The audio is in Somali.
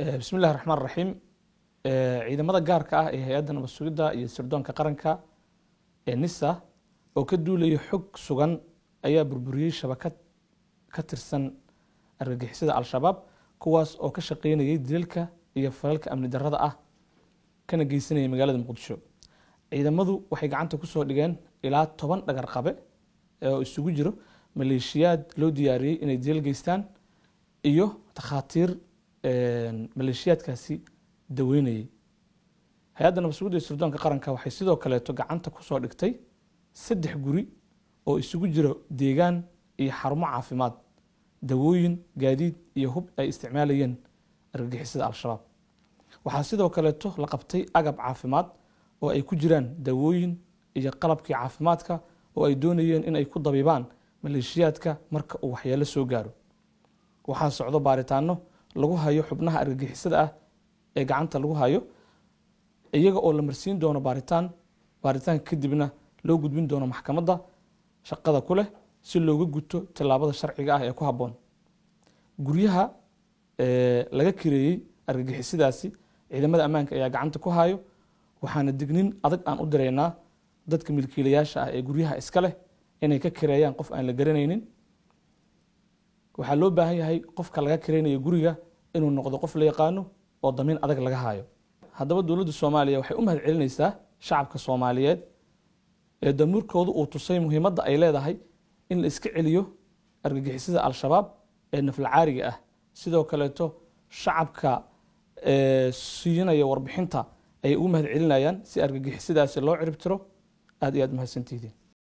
Eh, bismi illahi raxmaan raxiim eh, ciidamada gaarka ah ee hay-adda nabad sugidda iyo sirdoonka qaranka ee nisa oo ka duulaya xog sugan ayaa burburiyey shabakad ka tirsan argagixisada al-shabaab kuwaas oo ka shaqeynayay dilalka iyo falalka amni darada ah kana geysanayay magaalada muqdisho ciidamadu waxay gacanta kusoo dhigeen ilaa toban dhagar qabe eh, oo isugu jiro maleeshiyaad loo diyaariyey inay dilal geystaan iyo takhaatiir maleeshiyaadkaasi daweynayay hay-adda mas sugidda iyo sirdoonka qaranka waxay sidoo kaleeto gacanta kusoo dhigtay saddex guri oo isugu jiro deegaan iyo xarumo caafimaad dawooyin gaadiid iyo hub ay isticmaalayeen argagixisada al-shabaab waxaa sidoo kaleeto la qabtay agab caafimaad oo ay ku jiraan dawooyin iyo qalabkii caafimaadka oo ay doonayeen inay ku dabibaan maleeshiyaadka marka uu waxyeelo soo gaaro waxaa socdo baaritaano lagu hayo xubnaha argagixisada ah ee gacanta lagu hayo iyaga oo la marsiin doono baaritaan baaritaanka kadibna loo gudbin doono maxkamadda shaqada ku leh si looga guto tilaabada sharciga ah ee ku habboon guryaha laga kireeyey argagixisadaasi ciidamada ammaanka ayaa gacanta ku hayo waxaana degnin adag aan u diraynaa dadka milkiilayaasha ah ee guryaha iska leh inay ka kireeyaan qof aan la garanaynin waxaa loo baahan yahay qofka laga kireynayo guriga inuu noqdo qof la yaqaano oo damiin adag laga haayo haddaba dowladda soomaaliya waxay u mahad celinaysaa shacabka soomaaliyeed ee damuurkooda uu tusay muhiimadda ay leedahay in la iska celiyo argagixisada al-shabaab ee naflacaariga ah sidoo kaleeto shacabka ee siinaya warbixinta ayay ugu mahad celinayaan si argagixisadaasi loo ciribtiro aada iyo aad mahadsantihidiin